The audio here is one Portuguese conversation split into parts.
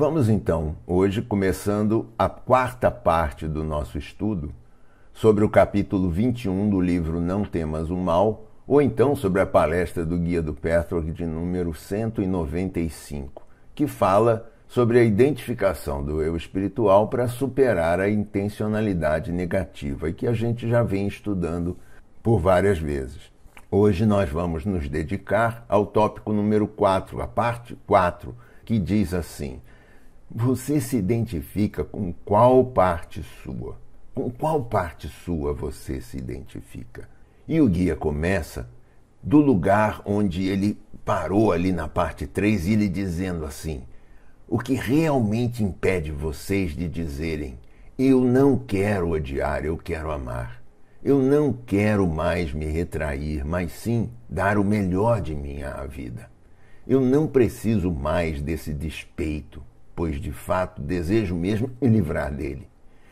Vamos então, hoje, começando a quarta parte do nosso estudo sobre o capítulo 21 do livro Não Temas o Mal, ou então sobre a palestra do Guia do Petrog de número 195, que fala sobre a identificação do eu espiritual para superar a intencionalidade negativa, e que a gente já vem estudando por várias vezes. Hoje nós vamos nos dedicar ao tópico número 4, a parte 4, que diz assim: você se identifica com qual parte sua? Com qual parte sua você se identifica? E o guia começa do lugar onde ele parou ali na parte 3 e ele dizendo assim: O que realmente impede vocês de dizerem: Eu não quero odiar, eu quero amar. Eu não quero mais me retrair, mas sim dar o melhor de mim à vida. Eu não preciso mais desse despeito, pois de fato desejo mesmo me livrar dele.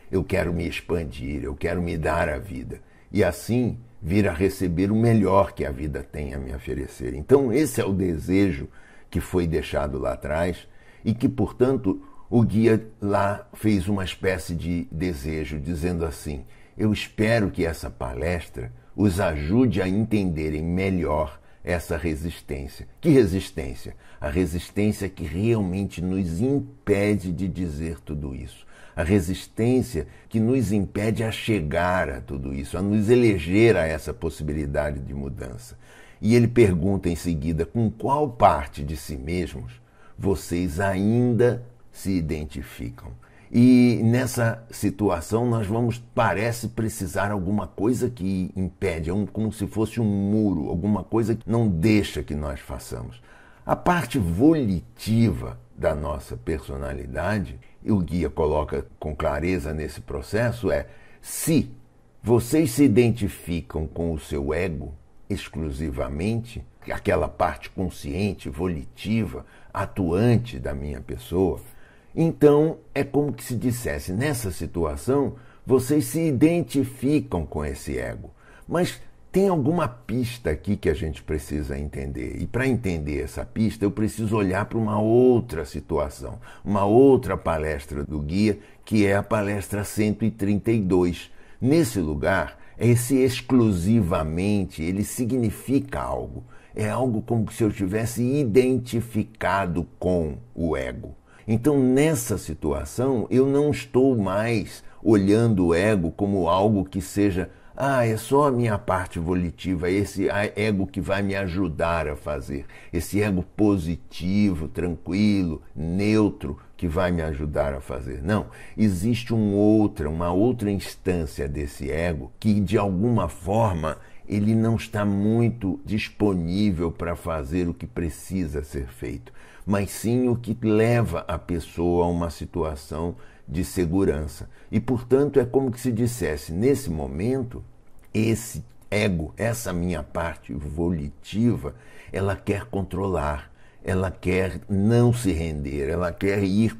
Eu quero me expandir, eu quero me dar a vida e assim vir a receber o melhor que a vida tem a me oferecer. Então, esse é o desejo que foi deixado lá atrás e que, portanto, o guia lá fez uma espécie de desejo, dizendo assim: Eu espero que essa palestra os ajude a entenderem melhor essa resistência. Que resistência? A resistência que realmente nos impede de dizer tudo isso. A resistência que nos impede a chegar a tudo isso, a nos eleger a essa possibilidade de mudança. E ele pergunta em seguida com qual parte de si mesmos vocês ainda se identificam. E nessa situação nós vamos, parece precisar alguma coisa que impede, é um, como se fosse um muro, alguma coisa que não deixa que nós façamos. A parte volitiva da nossa personalidade, e o guia coloca com clareza nesse processo, é se vocês se identificam com o seu ego exclusivamente, aquela parte consciente, volitiva, atuante da minha pessoa, então, é como que se dissesse, nessa situação, vocês se identificam com esse ego. Mas tem alguma pista aqui que a gente precisa entender. E para entender essa pista, eu preciso olhar para uma outra situação, uma outra palestra do guia, que é a palestra 132. Nesse lugar, esse exclusivamente, ele significa algo. É algo como se eu tivesse identificado com o ego. Então, nessa situação, eu não estou mais olhando o ego como algo que seja, ah, é só a minha parte volitiva, é esse ego que vai me ajudar a fazer, esse ego positivo, tranquilo, neutro que vai me ajudar a fazer. Não, existe um outra, uma outra instância desse ego que de alguma forma ele não está muito disponível para fazer o que precisa ser feito mas sim o que leva a pessoa a uma situação de segurança. E, portanto, é como que se dissesse: nesse momento, esse ego, essa minha parte volitiva, ela quer controlar, ela quer não se render, ela quer ir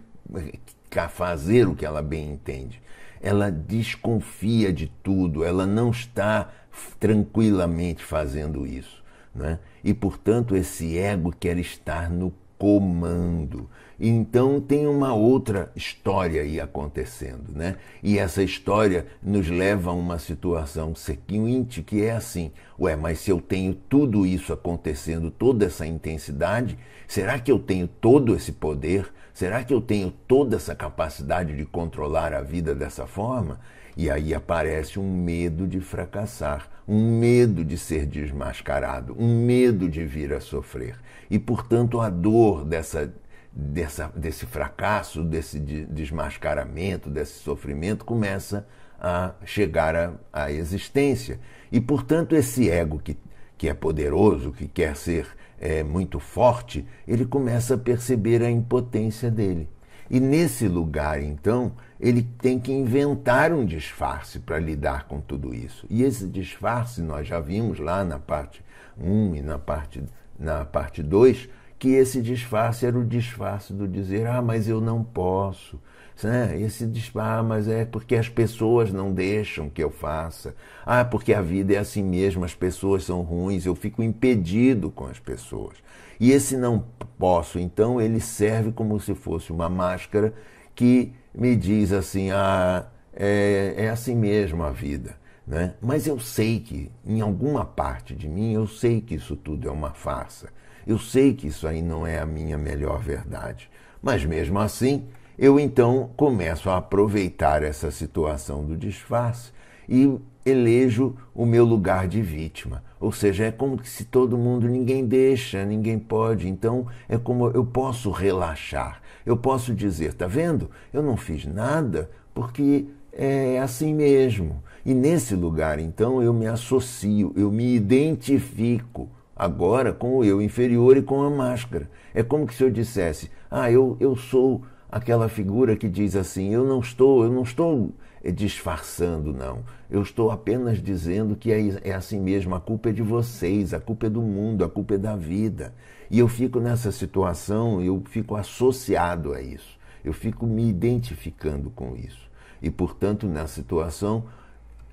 fazer o que ela bem entende. Ela desconfia de tudo, ela não está tranquilamente fazendo isso. Né? E, portanto, esse ego quer estar no comando. Então tem uma outra história aí acontecendo, né? E essa história nos leva a uma situação sequinte que é assim: ué, mas se eu tenho tudo isso acontecendo, toda essa intensidade, será que eu tenho todo esse poder? Será que eu tenho toda essa capacidade de controlar a vida dessa forma? E aí aparece um medo de fracassar um medo de ser desmascarado, um medo de vir a sofrer. E, portanto, a dor dessa, dessa, desse fracasso, desse desmascaramento, desse sofrimento começa a chegar à, à existência. E, portanto, esse ego que, que é poderoso, que quer ser é, muito forte, ele começa a perceber a impotência dele. E nesse lugar, então, ele tem que inventar um disfarce para lidar com tudo isso. E esse disfarce nós já vimos lá na parte 1 e na parte na parte 2, que esse disfarce era o disfarce do dizer: "Ah, mas eu não posso". Né? Esse disfarce, ah, mas é porque as pessoas não deixam que eu faça. Ah, porque a vida é assim mesmo, as pessoas são ruins, eu fico impedido com as pessoas. E esse não posso, então, ele serve como se fosse uma máscara que me diz assim: ah, é, é assim mesmo a vida. Né? Mas eu sei que, em alguma parte de mim, eu sei que isso tudo é uma farsa. Eu sei que isso aí não é a minha melhor verdade. Mas mesmo assim, eu então começo a aproveitar essa situação do disfarce e elejo o meu lugar de vítima. Ou seja, é como se todo mundo, ninguém deixa, ninguém pode. Então é como eu posso relaxar. Eu posso dizer, tá vendo? Eu não fiz nada porque é assim mesmo. E nesse lugar, então, eu me associo, eu me identifico agora com o eu inferior e com a máscara. É como se eu dissesse: "Ah, eu eu sou aquela figura que diz assim: eu não estou, eu não estou é disfarçando, não. Eu estou apenas dizendo que é, é assim mesmo, a culpa é de vocês, a culpa é do mundo, a culpa é da vida. E eu fico nessa situação, eu fico associado a isso, eu fico me identificando com isso. E, portanto, na situação,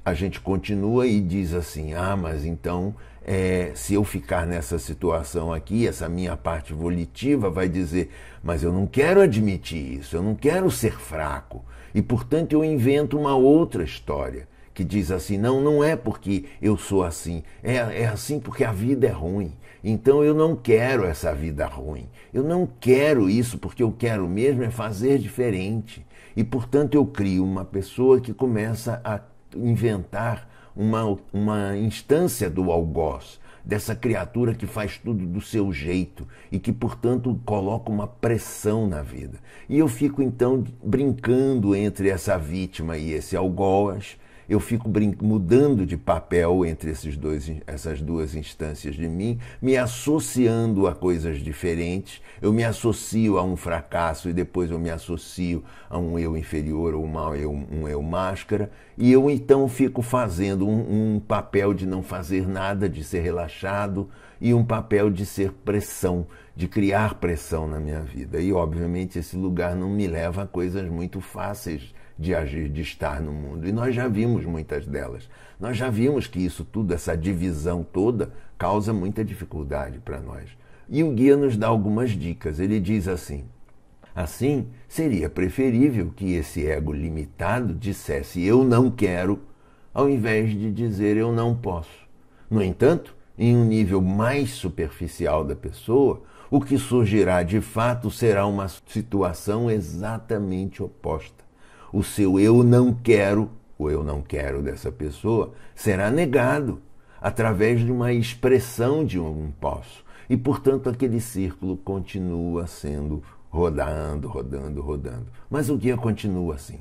a gente continua e diz assim: ah, mas então é, se eu ficar nessa situação aqui, essa minha parte volitiva vai dizer, mas eu não quero admitir isso, eu não quero ser fraco. E portanto eu invento uma outra história que diz assim: não, não é porque eu sou assim, é, é assim porque a vida é ruim. Então eu não quero essa vida ruim, eu não quero isso porque eu quero mesmo é fazer diferente. E portanto eu crio uma pessoa que começa a inventar uma, uma instância do algoz, dessa criatura que faz tudo do seu jeito e que, portanto, coloca uma pressão na vida. E eu fico então brincando entre essa vítima e esse algoz, eu fico mudando de papel entre esses dois, essas duas instâncias de mim, me associando a coisas diferentes. Eu me associo a um fracasso e depois eu me associo a um eu inferior ou eu, um eu máscara. E eu então fico fazendo um, um papel de não fazer nada, de ser relaxado e um papel de ser pressão, de criar pressão na minha vida. E obviamente esse lugar não me leva a coisas muito fáceis de agir, de estar no mundo. E nós já vimos muitas delas. Nós já vimos que isso tudo, essa divisão toda, causa muita dificuldade para nós. E o guia nos dá algumas dicas. Ele diz assim: Assim, seria preferível que esse ego limitado dissesse eu não quero, ao invés de dizer eu não posso. No entanto, em um nível mais superficial da pessoa, o que surgirá de fato será uma situação exatamente oposta o seu eu não quero, o eu não quero dessa pessoa, será negado através de uma expressão de um posso. E, portanto, aquele círculo continua sendo rodando, rodando, rodando. Mas o guia continua assim.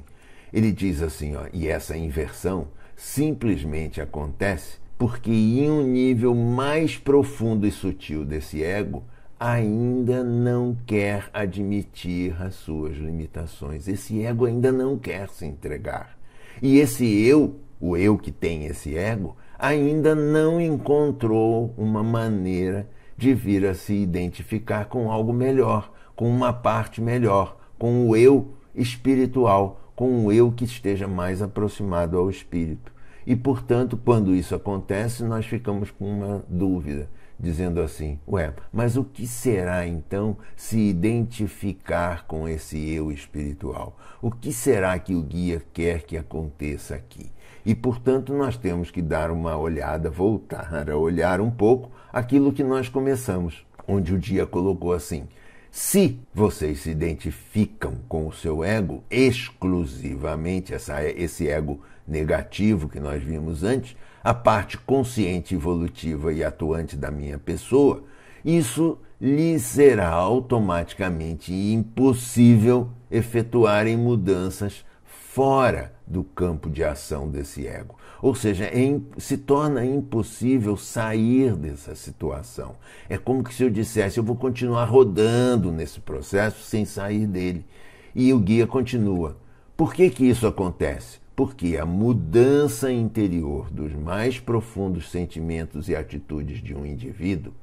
Ele diz assim, ó, e essa inversão simplesmente acontece porque em um nível mais profundo e sutil desse ego, ainda não quer admitir as suas limitações. Esse ego ainda não quer se entregar. E esse eu, o eu que tem esse ego, ainda não encontrou uma maneira de vir a se identificar com algo melhor, com uma parte melhor, com o eu espiritual, com o eu que esteja mais aproximado ao espírito. E, portanto, quando isso acontece, nós ficamos com uma dúvida dizendo assim: Ué, mas o que será então se identificar com esse eu espiritual? O que será que o guia quer que aconteça aqui? E, portanto, nós temos que dar uma olhada, voltar a olhar um pouco aquilo que nós começamos, onde o dia colocou assim: se vocês se identificam com o seu ego exclusivamente, essa, esse ego negativo que nós vimos antes, a parte consciente, evolutiva e atuante da minha pessoa, isso lhe será automaticamente impossível efetuarem mudanças fora do campo de ação desse ego. Ou seja, é, se torna impossível sair dessa situação. É como se eu dissesse, eu vou continuar rodando nesse processo sem sair dele. E o guia continua. Por que, que isso acontece? porque a mudança interior dos mais profundos sentimentos e atitudes de um indivíduo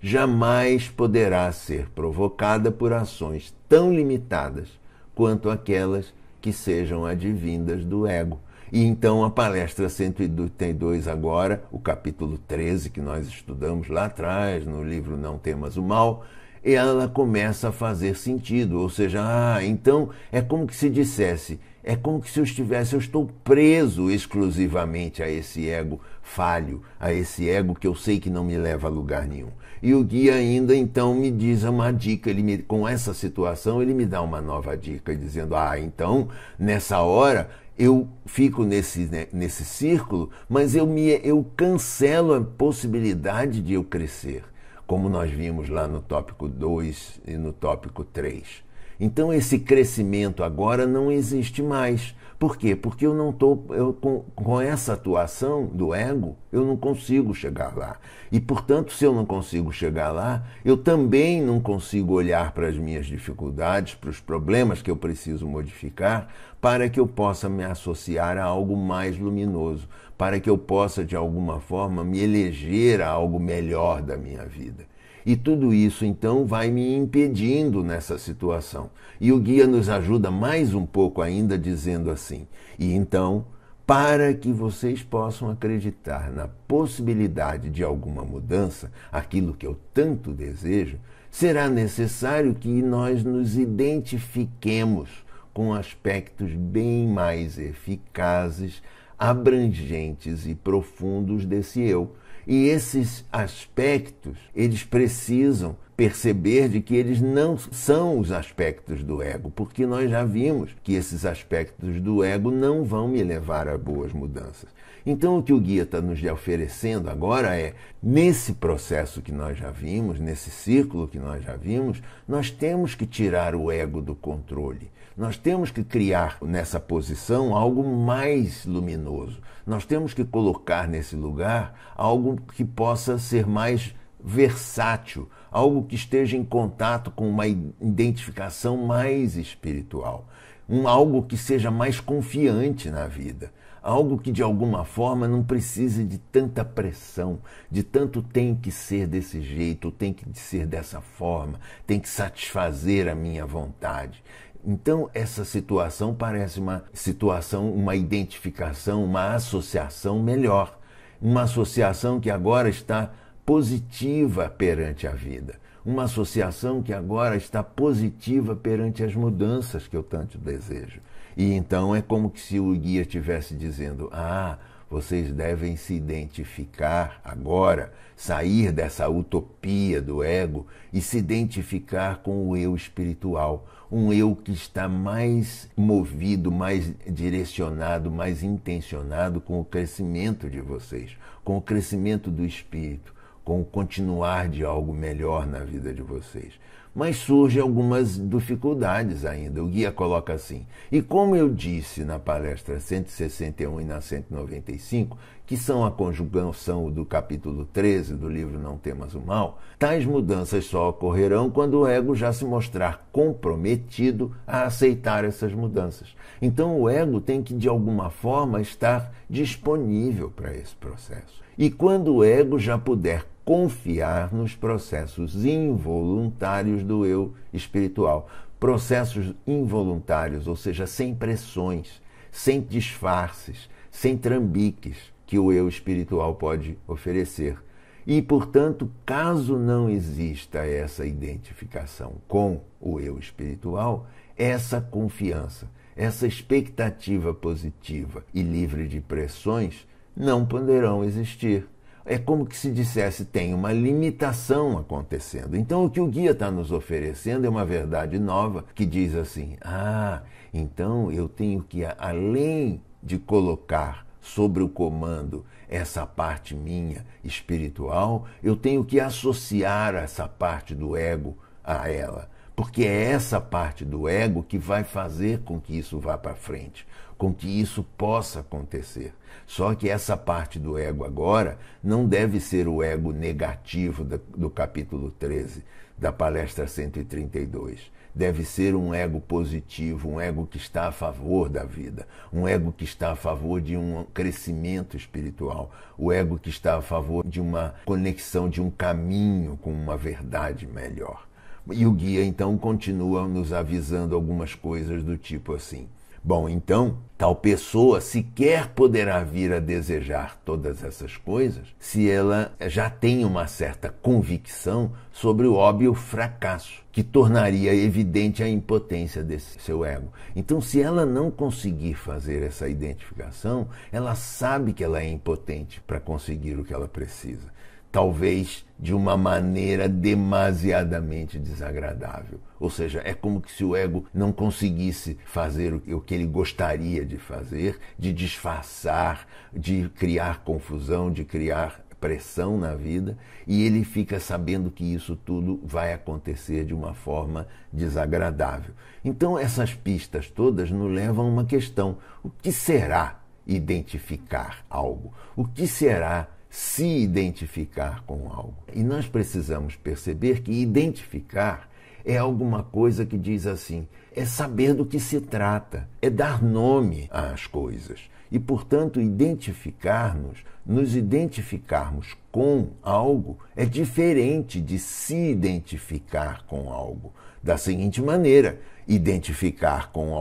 jamais poderá ser provocada por ações tão limitadas quanto aquelas que sejam advindas do ego. E então a palestra 182, agora, o capítulo 13 que nós estudamos lá atrás no livro Não Temas o Mal, ela começa a fazer sentido, ou seja, ah, então é como que se dissesse, é como que se eu estivesse, eu estou preso exclusivamente a esse ego falho, a esse ego que eu sei que não me leva a lugar nenhum. E o guia ainda então me diz uma dica, ele me, com essa situação ele me dá uma nova dica, dizendo: "Ah, então, nessa hora eu fico nesse, né, nesse círculo, mas eu me eu cancelo a possibilidade de eu crescer, como nós vimos lá no tópico 2 e no tópico 3. Então esse crescimento agora não existe mais. Por quê? Porque eu não estou. Com, com essa atuação do ego, eu não consigo chegar lá. E, portanto, se eu não consigo chegar lá, eu também não consigo olhar para as minhas dificuldades, para os problemas que eu preciso modificar, para que eu possa me associar a algo mais luminoso, para que eu possa, de alguma forma, me eleger a algo melhor da minha vida. E tudo isso então vai me impedindo nessa situação. E o guia nos ajuda mais um pouco ainda dizendo assim: "E então, para que vocês possam acreditar na possibilidade de alguma mudança, aquilo que eu tanto desejo, será necessário que nós nos identifiquemos com aspectos bem mais eficazes abrangentes e profundos desse eu. E esses aspectos, eles precisam perceber de que eles não são os aspectos do ego, porque nós já vimos que esses aspectos do ego não vão me levar a boas mudanças. Então, o que o guia está nos oferecendo agora é: nesse processo que nós já vimos, nesse círculo que nós já vimos, nós temos que tirar o ego do controle nós temos que criar nessa posição algo mais luminoso. Nós temos que colocar nesse lugar algo que possa ser mais versátil, algo que esteja em contato com uma identificação mais espiritual, um algo que seja mais confiante na vida, algo que de alguma forma não precise de tanta pressão, de tanto tem que ser desse jeito, tem que ser dessa forma, tem que satisfazer a minha vontade. Então, essa situação parece uma situação, uma identificação, uma associação melhor. Uma associação que agora está positiva perante a vida. Uma associação que agora está positiva perante as mudanças que eu tanto desejo. E então é como se o guia estivesse dizendo: Ah, vocês devem se identificar agora, sair dessa utopia do ego e se identificar com o eu espiritual um eu que está mais movido, mais direcionado, mais intencionado com o crescimento de vocês, com o crescimento do espírito, com o continuar de algo melhor na vida de vocês. Mas surgem algumas dificuldades ainda. O guia coloca assim. E como eu disse na palestra 161 e na 195, que são a conjugação do capítulo 13 do livro Não Temas o Mal, tais mudanças só ocorrerão quando o ego já se mostrar comprometido a aceitar essas mudanças. Então o ego tem que, de alguma forma, estar disponível para esse processo. E quando o ego já puder confiar nos processos involuntários do eu espiritual, processos involuntários, ou seja, sem pressões, sem disfarces, sem trambiques que o eu espiritual pode oferecer. E, portanto, caso não exista essa identificação com o eu espiritual, essa confiança, essa expectativa positiva e livre de pressões não poderão existir. É como que se dissesse tem uma limitação acontecendo. Então, o que o guia está nos oferecendo é uma verdade nova que diz assim: ah, então eu tenho que, além de colocar sobre o comando essa parte minha espiritual, eu tenho que associar essa parte do ego a ela, porque é essa parte do ego que vai fazer com que isso vá para frente, com que isso possa acontecer. Só que essa parte do ego agora não deve ser o ego negativo do capítulo 13 da palestra 132 deve ser um ego positivo, um ego que está a favor da vida, um ego que está a favor de um crescimento espiritual, o ego que está a favor de uma conexão, de um caminho com uma verdade melhor. E o guia então continua nos avisando algumas coisas do tipo assim: Bom, então, tal pessoa sequer poderá vir a desejar todas essas coisas se ela já tem uma certa convicção sobre o óbvio fracasso, que tornaria evidente a impotência desse seu ego. Então, se ela não conseguir fazer essa identificação, ela sabe que ela é impotente para conseguir o que ela precisa, talvez de uma maneira demasiadamente desagradável ou seja, é como se o ego não conseguisse fazer o que ele gostaria de fazer, de disfarçar, de criar confusão, de criar pressão na vida e ele fica sabendo que isso tudo vai acontecer de uma forma desagradável. Então, essas pistas todas nos levam a uma questão: o que será identificar algo? O que será se identificar com algo? E nós precisamos perceber que identificar é alguma coisa que diz assim, é saber do que se trata, é dar nome às coisas e, portanto, identificar-nos, nos identificarmos com algo é diferente de se identificar com algo. Da seguinte maneira, identificar com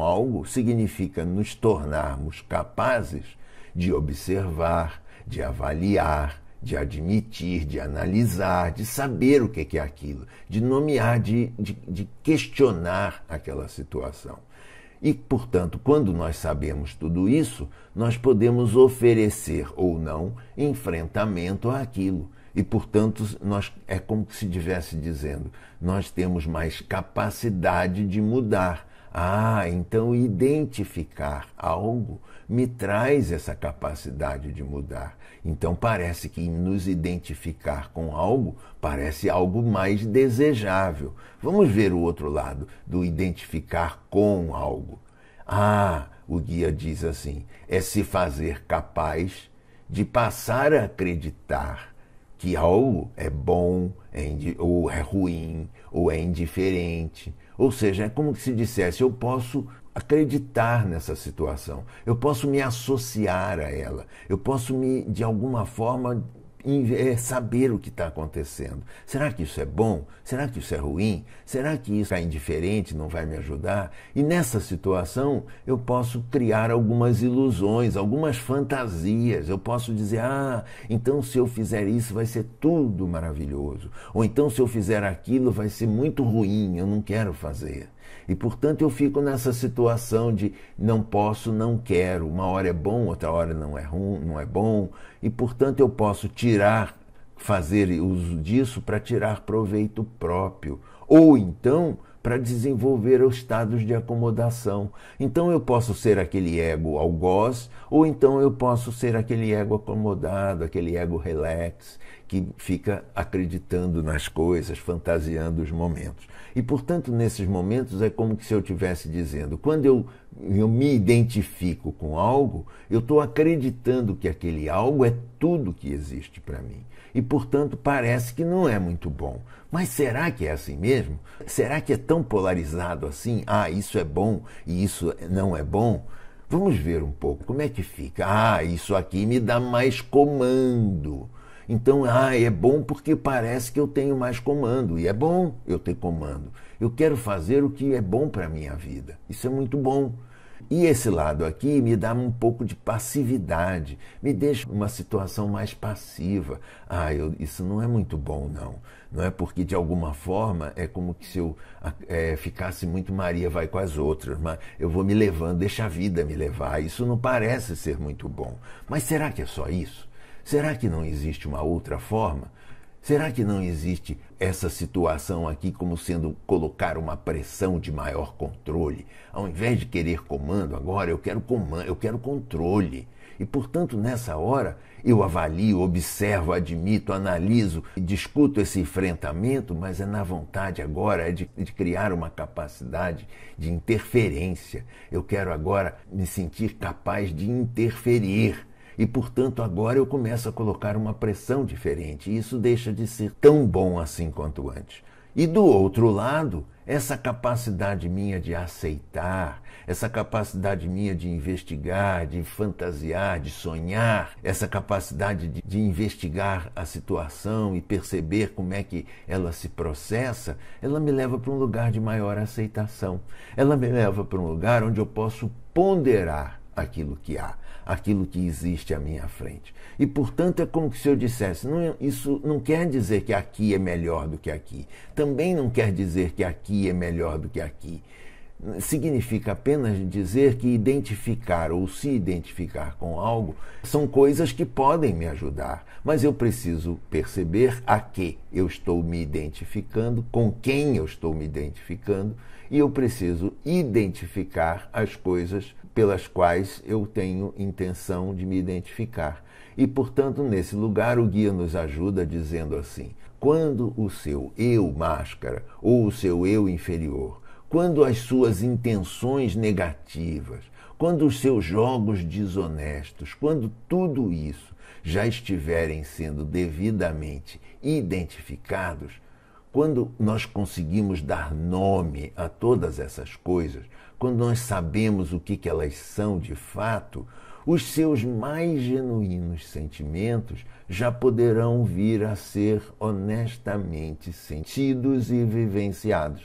algo significa nos tornarmos capazes de observar, de avaliar, de admitir, de analisar, de saber o que é aquilo, de nomear, de, de, de, questionar aquela situação. E, portanto, quando nós sabemos tudo isso, nós podemos oferecer ou não enfrentamento àquilo. E, portanto, nós, é como se estivesse dizendo, nós temos mais capacidade de mudar. Ah, então identificar algo me traz essa capacidade de mudar. Então parece que nos identificar com algo parece algo mais desejável. Vamos ver o outro lado do identificar com algo. Ah, o guia diz assim: é se fazer capaz de passar a acreditar que algo é bom, é ou é ruim, ou é indiferente. Ou seja, é como se dissesse: eu posso acreditar nessa situação, eu posso me associar a ela, eu posso me, de alguma forma, é saber o que está acontecendo. Será que isso é bom? Será que isso é ruim? Será que isso é indiferente, não vai me ajudar? E nessa situação eu posso criar algumas ilusões, algumas fantasias. Eu posso dizer, ah, então se eu fizer isso vai ser tudo maravilhoso. Ou então se eu fizer aquilo vai ser muito ruim, eu não quero fazer. E portanto eu fico nessa situação de não posso, não quero. Uma hora é bom, outra hora não é ruim, não é bom e, portanto, eu posso tirar, fazer uso disso para tirar proveito próprio. Ou então para desenvolver os estados de acomodação. Então eu posso ser aquele ego algoz, ou então eu posso ser aquele ego acomodado, aquele ego relax, que fica acreditando nas coisas, fantasiando os momentos. E portanto, nesses momentos é como se eu estivesse dizendo, quando eu, eu me identifico com algo, eu estou acreditando que aquele algo é tudo que existe para mim e, portanto, parece que não é muito bom. Mas será que é assim mesmo? Será que é tão polarizado assim? Ah, isso é bom e isso não é bom? Vamos ver um pouco como é que fica. Ah, isso aqui me dá mais comando. Então, ah, é bom porque parece que eu tenho mais comando. E é bom eu ter comando. Eu quero fazer o que é bom para a minha vida. Isso é muito bom. E esse lado aqui me dá um pouco de passividade, me deixa uma situação mais passiva. Ah, eu, isso não é muito bom, não. Não é porque de alguma forma é como que se eu é, ficasse muito Maria vai com as outras, mas eu vou me levando, deixa a vida me levar. Isso não parece ser muito bom. Mas será que é só isso? Será que não existe uma outra forma? Será que não existe essa situação aqui como sendo colocar uma pressão de maior controle? Ao invés de querer comando agora, eu quero comando, eu quero controle. E portanto, nessa hora, eu avalio, observo, admito, analiso e discuto esse enfrentamento, mas é na vontade agora é de, de criar uma capacidade de interferência. Eu quero agora me sentir capaz de interferir e, portanto, agora eu começo a colocar uma pressão diferente, e isso deixa de ser tão bom assim quanto antes. E do outro lado, essa capacidade minha de aceitar, essa capacidade minha de investigar, de fantasiar, de sonhar, essa capacidade de, de, investigar a situação e perceber como é que ela se processa, ela me leva para um lugar de maior aceitação. Ela me leva para um lugar onde eu posso ponderar aquilo que há aquilo que existe à minha frente. E, portanto, é como se eu dissesse: não, é, isso não quer dizer que aqui é melhor do que aqui. Também não quer dizer que aqui é melhor do que aqui. Significa apenas dizer que identificar ou se identificar com algo são coisas que podem me ajudar, mas eu preciso perceber a que eu estou me identificando, com quem eu estou me identificando e eu preciso identificar as coisas pelas quais eu tenho intenção de me identificar. E, portanto, nesse lugar, o guia nos ajuda dizendo assim: quando o seu eu máscara ou o seu eu inferior, quando as suas intenções negativas, quando os seus jogos desonestos, quando tudo isso já estiverem sendo devidamente identificados, quando nós conseguimos dar nome a todas essas coisas, quando nós sabemos o que, que elas são de fato, os seus mais genuínos sentimentos já poderão vir a ser honestamente sentidos e vivenciados.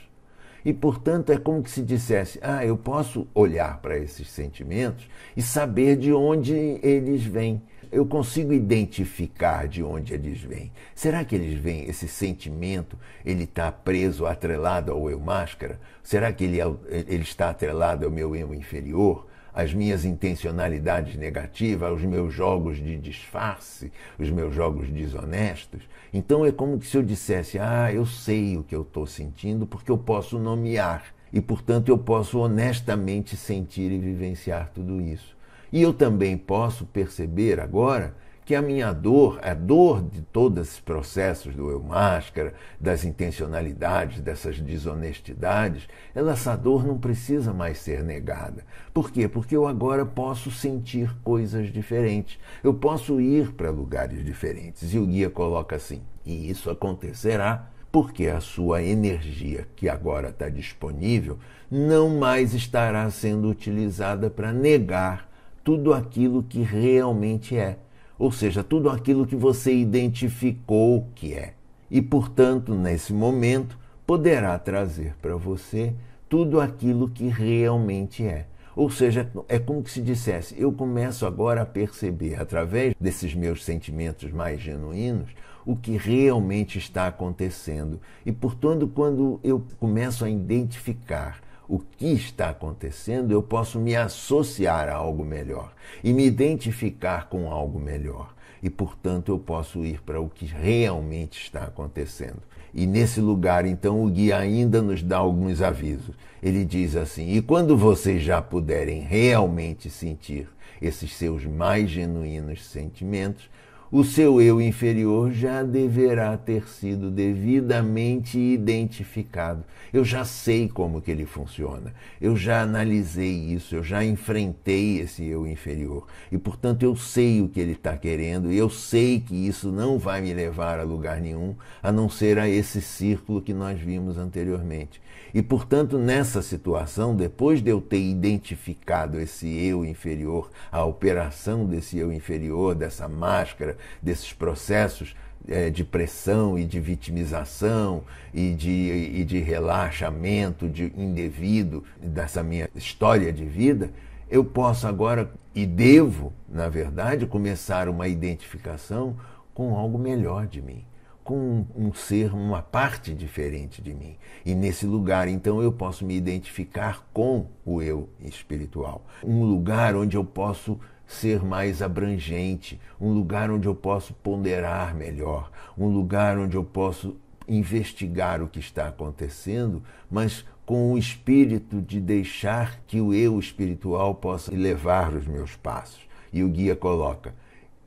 E, portanto, é como se dissesse: ah, eu posso olhar para esses sentimentos e saber de onde eles vêm eu consigo identificar de onde eles vêm. Será que eles vêm, esse sentimento, ele está preso, atrelado ao eu máscara? Será que ele, é ele está atrelado ao meu eu inferior? As minhas intencionalidades negativas, aos meus jogos de disfarce, os meus jogos desonestos. Então é como se eu dissesse: Ah, eu sei o que eu estou sentindo porque eu posso nomear e, portanto, eu posso honestamente sentir e vivenciar tudo isso. E eu também posso perceber agora que a minha dor, a dor de todos esses processos do eu máscara, das intencionalidades, dessas desonestidades, ela, essa dor não precisa mais ser negada. Por quê? Porque eu agora posso sentir coisas diferentes. Eu posso ir para lugares diferentes. E o guia coloca assim: e isso acontecerá porque a sua energia, que agora está disponível, não mais estará sendo utilizada para negar tudo aquilo que realmente é, ou seja, tudo aquilo que você identificou que é. E, portanto, nesse momento, poderá trazer para você tudo aquilo que realmente é. Ou seja, é como se dissesse: eu começo agora a perceber, através desses meus sentimentos mais genuínos, o que realmente está acontecendo. E, portanto, quando eu começo a identificar o que está acontecendo, eu posso me associar a algo melhor e me identificar com algo melhor. E, portanto, eu posso ir para o que realmente está acontecendo. E nesse lugar, então, o guia ainda nos dá alguns avisos. Ele diz assim: E quando vocês já puderem realmente sentir esses seus mais genuínos sentimentos, o seu eu inferior já deverá ter sido devidamente identificado. Eu já sei como que ele funciona. Eu já analisei isso, eu já enfrentei esse eu inferior. E, portanto, eu sei o que ele está querendo e eu sei que isso não vai me levar a lugar nenhum, a não ser a esse círculo que nós vimos anteriormente. E, portanto, nessa situação, depois de eu ter identificado esse eu inferior, a operação desse eu inferior, dessa máscara, desses processos é, de pressão e de vitimização e de, e de relaxamento de indevido dessa minha história de vida, eu posso agora e devo, na verdade, começar uma identificação com algo melhor de mim com um ser, uma parte diferente de mim. E nesse lugar, então, eu posso me identificar com o eu espiritual. Um lugar onde eu posso ser mais abrangente, um lugar onde eu posso ponderar melhor, um lugar onde eu posso investigar o que está acontecendo, mas com o espírito de deixar que o eu espiritual possa levar os meus passos. E o guia coloca: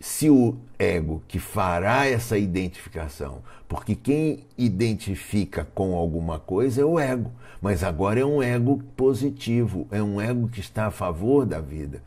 se o ego que fará essa identificação, porque quem identifica com alguma coisa é o ego, mas agora é um ego positivo, é um ego que está a favor da vida.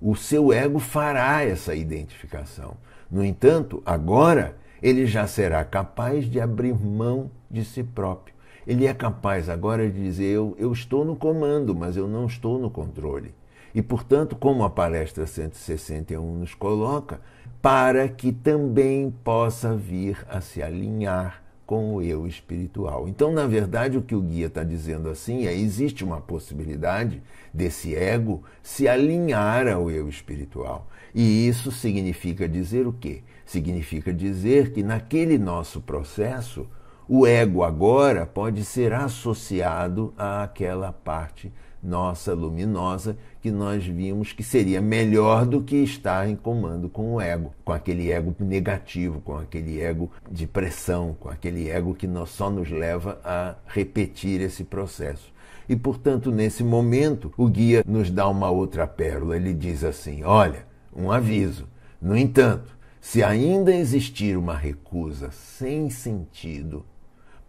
O seu ego fará essa identificação. No entanto, agora ele já será capaz de abrir mão de si próprio. Ele é capaz agora de dizer: eu, eu estou no comando, mas eu não estou no controle. E, portanto, como a palestra 161 nos coloca, para que também possa vir a se alinhar com o eu espiritual. Então, na verdade, o que o guia está dizendo assim é: existe uma possibilidade desse ego se alinhar ao eu espiritual. E isso significa dizer o quê? Significa dizer que naquele nosso processo, o ego agora pode ser associado àquela parte nossa luminosa que nós vimos que seria melhor do que estar em comando com o ego, com aquele ego negativo, com aquele ego de pressão, com aquele ego que só nos leva a repetir esse processo. E portanto, nesse momento, o guia nos dá uma outra pérola. Ele diz assim: olha, um aviso. No entanto, se ainda existir uma recusa sem sentido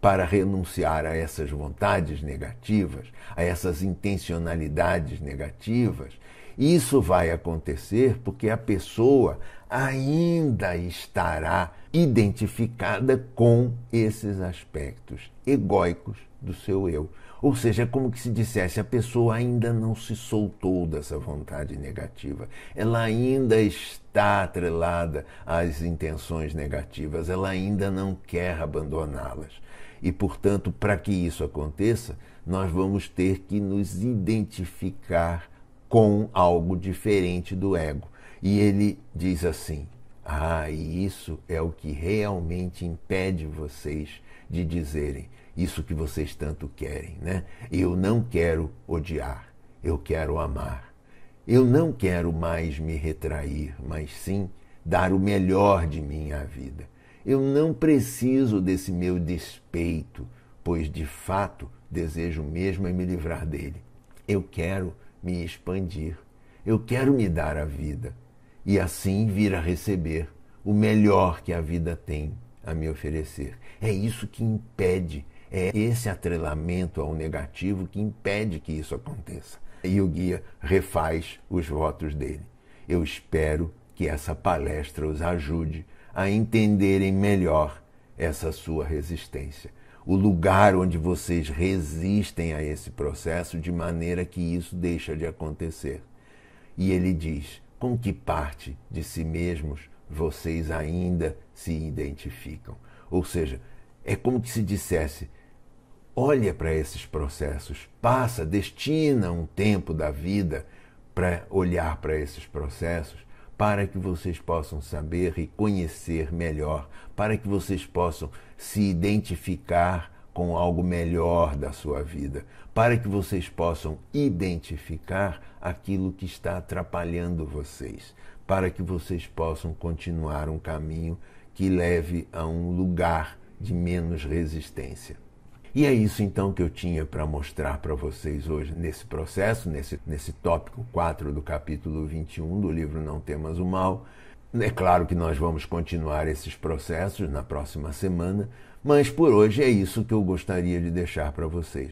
para renunciar a essas vontades negativas, a essas intencionalidades negativas. Isso vai acontecer porque a pessoa ainda estará identificada com esses aspectos egóicos do seu eu. Ou seja, é como que se dissesse, a pessoa ainda não se soltou dessa vontade negativa. Ela ainda está atrelada às intenções negativas, ela ainda não quer abandoná-las. E, portanto, para que isso aconteça, nós vamos ter que nos identificar com algo diferente do ego. E ele diz assim: Ah, e isso é o que realmente impede vocês de dizerem isso que vocês tanto querem, né? Eu não quero odiar, eu quero amar. Eu não quero mais me retrair, mas sim dar o melhor de mim à vida. Eu não preciso desse meu despeito, pois de fato desejo mesmo é me livrar dele. Eu quero me expandir. Eu quero me dar a vida e assim vir a receber o melhor que a vida tem a me oferecer. É isso que impede, é esse atrelamento ao negativo que impede que isso aconteça. E o guia refaz os votos dele. Eu espero que essa palestra os ajude a entenderem melhor essa sua resistência. O lugar onde vocês resistem a esse processo de maneira que isso deixa de acontecer. E ele diz: com que parte de si mesmos vocês ainda se identificam? Ou seja, é como se dissesse: olha para esses processos, passa, destina um tempo da vida para olhar para esses processos para que vocês possam saber e conhecer melhor, para que vocês possam se identificar com algo melhor da sua vida, para que vocês possam identificar aquilo que está atrapalhando vocês, para que vocês possam continuar um caminho que leve a um lugar de menos resistência. E é isso então que eu tinha para mostrar para vocês hoje nesse processo, nesse, nesse tópico 4 do capítulo 21 do livro Não Temas o Mal. É claro que nós vamos continuar esses processos na próxima semana, mas por hoje é isso que eu gostaria de deixar para vocês.